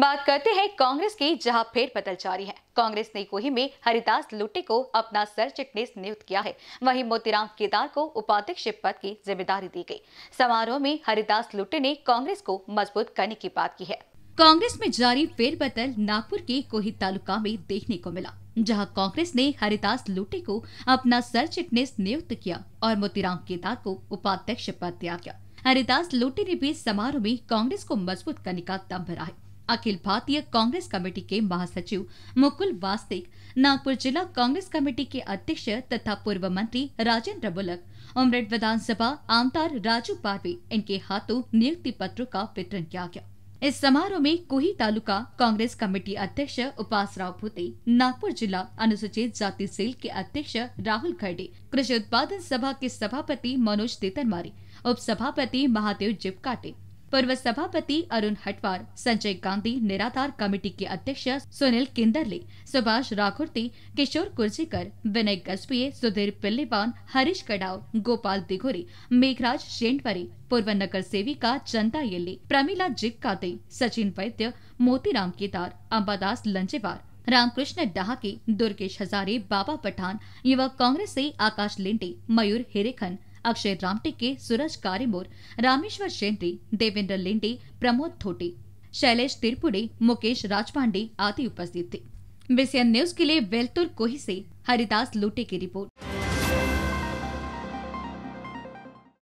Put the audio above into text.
बात करते हैं कांग्रेस की जहां फेरबदल जारी है कांग्रेस ने कोही में हरिदास लुटे को अपना सर चिटनेस नियुक्त किया है वहीं मोतीराम केदार को उपाध्यक्ष पद की जिम्मेदारी दी गई समारोह में हरिदास लुटे ने कांग्रेस को मजबूत करने की बात की है कांग्रेस में जारी फेरबदल नागपुर के कोही तालुका में देखने को मिला जहां कांग्रेस ने हरिदास लुटे को अपना सर चिटनेस नियुक्त किया और मोतीराम केदार को उपाध्यक्ष पद दिया गया हरिदास लुटे ने भी समारोह में कांग्रेस को मजबूत करने का दम भरा है अखिल भारतीय कांग्रेस कमेटी के महासचिव मुकुल वास्तिक नागपुर जिला कांग्रेस कमेटी के अध्यक्ष तथा पूर्व मंत्री राजेंद्र बुलक उमरेड विधानसभा आमदार राजू पारवी इनके हाथों नियुक्ति पत्रों का वितरण किया गया इस समारोह में कोही तालुका कांग्रेस कमेटी अध्यक्ष उपास राव भूते नागपुर जिला अनुसूचित जाति सेल के अध्यक्ष राहुल खरडे कृषि उत्पादन सभा के सभापति मनोज तेतनमारी उप सभापति महादेव जिपकाटे पूर्व सभापति अरुण हटवार संजय गांधी निराधार कमेटी के अध्यक्ष सुनील किंदरले सुभाष राखुर्ती किशोर कुर्जीकर विनय गजबिये सुधीर पिल्लेवान हरीश कडाव गोपाल दिघोरी मेघराज शेंडवरी पूर्व नगर सेविका चंदा येल्ली प्रमिला जिक्काते सचिन वैद्य मोतीराम केदार अंबादास लंजेवार रामकृष्ण डहाके दुर्गेश हजारे बाबा पठान युवा कांग्रेस से आकाश लिंडे मयूर हेरेखन अक्षय रामटेके सूरज कारीमूर रामेश्वर शेंद्री देवेंद्र लिंडे प्रमोद थोटे शैलेश तिरपुड़े मुकेश राजपांडे आदि उपस्थित थे विषय न्यूज के लिए वेलतुर कोहिसे हरिदास लूटे की रिपोर्ट